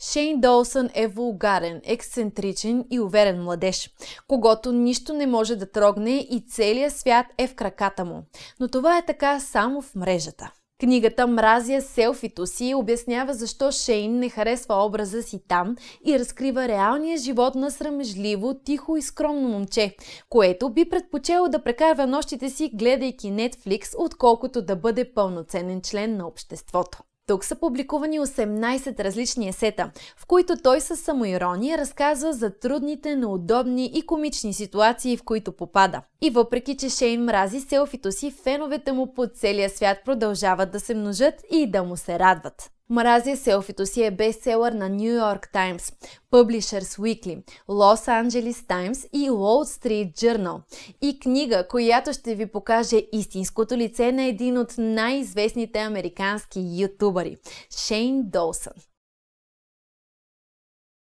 Шейн Долсън е вулгарен, ексцентричен и уверен младеж, когато нищо не може да трогне и целият свят е в краката му. Но това е така само в мрежата. Книгата «Мразя селфито си» обяснява защо Шейн не харесва образа си там и разкрива реалния живот на срамежливо, тихо и скромно момче, което би предпочело да прекарва нощите си гледайки Netflix, отколкото да бъде пълноценен член на обществото. Тук са публикувани 18 различни есета, в които той със самоирония разказва за трудните, неудобни и комични ситуации, в които попада. И въпреки, че Шейн мрази селфито си, феновете му по целия свят продължават да се множат и да му се радват. Мрази селфито си е бестселър на Нью Йорк Times, Publishers Weekly, Los Angeles Times и Wall Street Journal. И книга, която ще ви покаже истинското лице на един от най-известните американски ютубъри – Шейн Долсън.